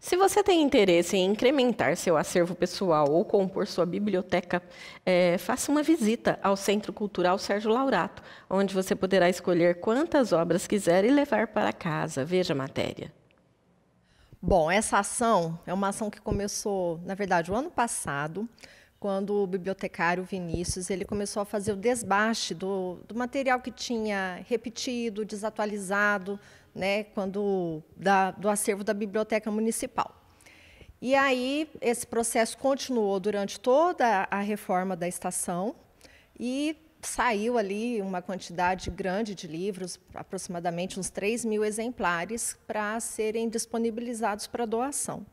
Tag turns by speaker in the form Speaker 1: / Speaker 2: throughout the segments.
Speaker 1: Se você tem interesse em incrementar seu acervo pessoal ou compor sua biblioteca, é, faça uma visita ao Centro Cultural Sérgio Laurato, onde você poderá escolher quantas obras quiser e levar para casa. Veja a matéria.
Speaker 2: Bom, essa ação é uma ação que começou, na verdade, o ano passado, quando o bibliotecário Vinícius ele começou a fazer o desbaste do, do material que tinha repetido, desatualizado, né, quando da, do acervo da biblioteca municipal. E aí esse processo continuou durante toda a reforma da estação e saiu ali uma quantidade grande de livros, aproximadamente uns 3 mil exemplares, para serem disponibilizados para doação.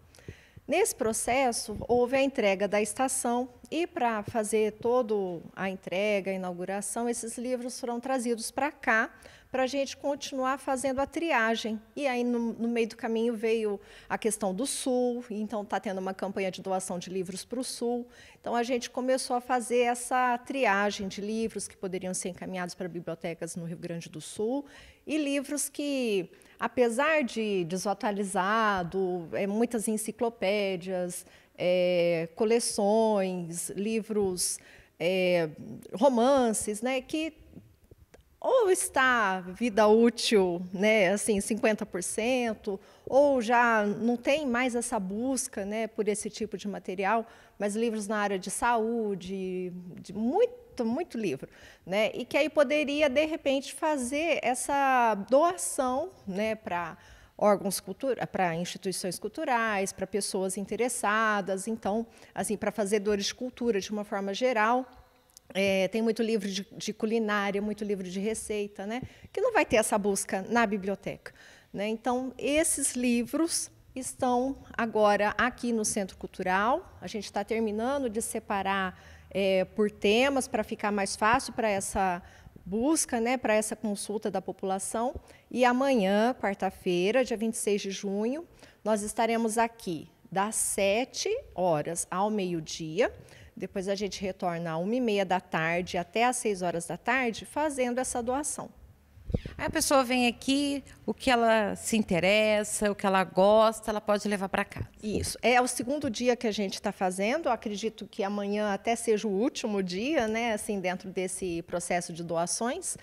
Speaker 2: Nesse processo, houve a entrega da estação e para fazer toda a entrega, a inauguração, esses livros foram trazidos para cá para a gente continuar fazendo a triagem. E aí, no, no, meio do caminho, veio a questão do Sul, então está tendo uma campanha de doação de livros para o Sul. Então, a gente começou a fazer essa triagem de livros que poderiam ser encaminhados para bibliotecas no Rio Grande do Sul e livros que apesar de desatualizado, é muitas enciclopédias, é, coleções, livros, é, romances, né, que ou está vida útil, né, assim, 50%, ou já não tem mais essa busca, né, por esse tipo de material, mas livros na área de saúde, de muito, muito livro, né, e que aí poderia, de repente, fazer essa doação, né, para órgãos cultura, para instituições culturais, para pessoas interessadas, então, assim, para fazedores de cultura de uma forma geral. É, tem muito livro de, de, culinária, muito livro de receita, né? Que não vai ter essa busca na biblioteca. Né? Então, esses livros estão agora aqui no Centro Cultural. A gente está terminando de separar é, por temas para ficar mais fácil para essa busca né, para essa consulta da população. E amanhã, quarta-feira, dia 26 de junho, nós estaremos aqui das 7 horas ao meio-dia. Depois a gente retorna às 1h30 da tarde até às 6 horas da tarde fazendo essa doação. Aí a pessoa vem aqui, o que ela se interessa, o que ela gosta, ela pode levar para casa. Isso. É o segundo dia que a gente está fazendo. Eu acredito que amanhã até seja o último dia, né? Assim, dentro desse processo de doações.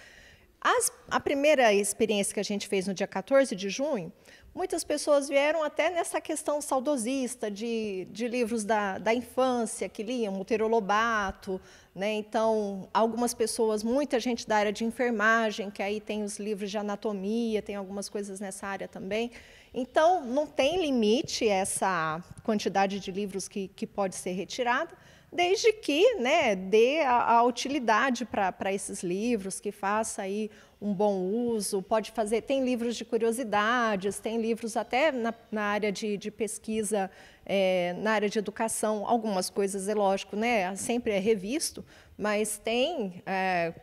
Speaker 2: As, a primeira experiência que a gente fez no dia 14 de junho, muitas pessoas vieram até nessa questão saudosista de, de livros da, da infância que liam, Monteiro Lobato, né? Então, algumas pessoas, muita gente da área de enfermagem, que aí tem os livros de anatomia, tem algumas coisas nessa área também. Então, não tem limite essa quantidade de livros que, que pode ser retirada desde que né, dê a, a utilidade para esses livros, que faça aí um bom uso, pode fazer, tem livros de curiosidades, tem livros até na, na área de, de pesquisa, é, na área de educação, algumas coisas, é lógico, né, sempre é revisto, mas tem é,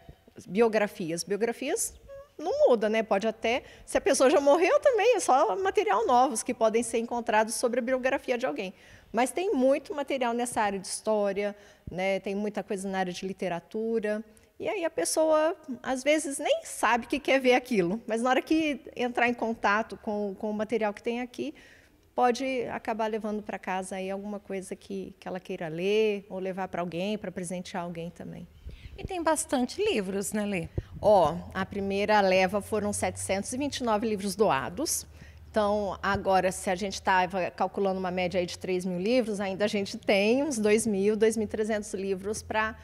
Speaker 2: biografias, biografias não muda, né? Pode até, se a pessoa já morreu também, é só material novos que podem ser encontrados sobre a biografia de alguém. Mas tem muito material nessa área de história, né? Tem muita coisa na área de literatura. E aí a pessoa, às vezes, nem sabe que quer ver aquilo, mas na hora que entrar em contato com, com o material que tem aqui, pode acabar levando para casa aí alguma coisa que, que ela queira ler ou levar para alguém, para presentear alguém também. E tem bastante livros, né, Lê? Ó, a primeira leva foram 729 livros doados. Então, agora, se a gente estava tá, calculando uma média aí de 3 mil livros, ainda a gente tem uns 2 mil, 2.300 livros para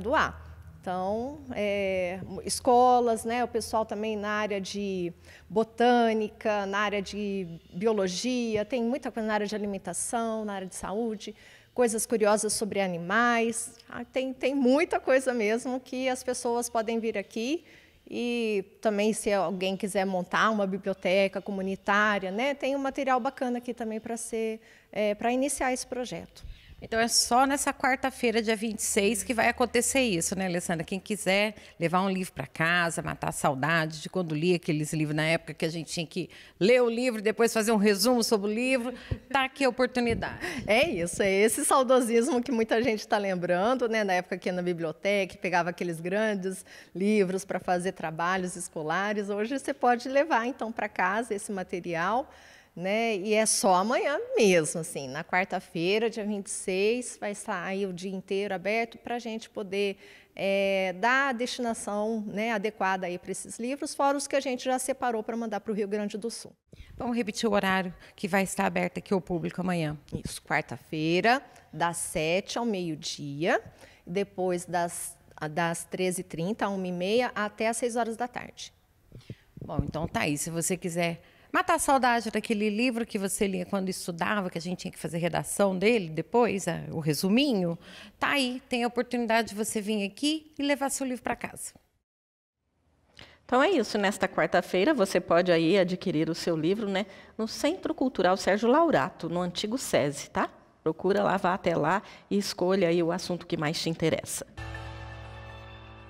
Speaker 2: doar. Então, é, escolas, né, o pessoal também na área de botânica, na área de biologia, tem muita coisa na área de alimentação, na área de saúde coisas curiosas sobre animais. Ah, tem, tem muita coisa mesmo que as pessoas podem vir aqui e também se alguém quiser montar uma biblioteca comunitária, né, tem um material bacana aqui também para ser é, para iniciar esse projeto. Então é só nessa quarta-feira, dia
Speaker 1: 26, que vai acontecer isso, né, Alessandra? Quem quiser levar um livro para casa, matar a saudade de quando lia aqueles livros na época que a gente tinha que ler o livro e depois fazer um resumo sobre o livro, tá aqui a oportunidade.
Speaker 2: É isso, é esse saudosismo que muita gente está lembrando, né? Na época que ia na biblioteca, pegava aqueles grandes livros para fazer trabalhos escolares. Hoje você pode levar então para casa esse material né? E é só amanhã mesmo, assim, na quarta-feira, dia 26, vai estar aí o dia inteiro aberto para a gente poder é, dar a destinação né, adequada aí para esses livros, fora os que a gente já separou para mandar para o Rio Grande do Sul.
Speaker 1: Vamos repetir o horário que vai estar aberto
Speaker 2: aqui ao público amanhã. Isso, quarta-feira, das 7 ao meio-dia, depois das, das 13h30 a 1h30 até às 6 horas da tarde. Bom, então tá aí. Se você quiser Matar a saudade daquele livro que você lia quando
Speaker 1: estudava, que a gente tinha que fazer redação dele depois, é, o resuminho. Tá aí, tem a oportunidade de você vir aqui e levar seu livro para casa. Então é isso, nesta quarta-feira você pode aí adquirir o seu livro, né, no Centro Cultural Sérgio Laurato, no antigo SESI, tá? Procura lá, vá até lá e escolha aí o assunto que mais te interessa.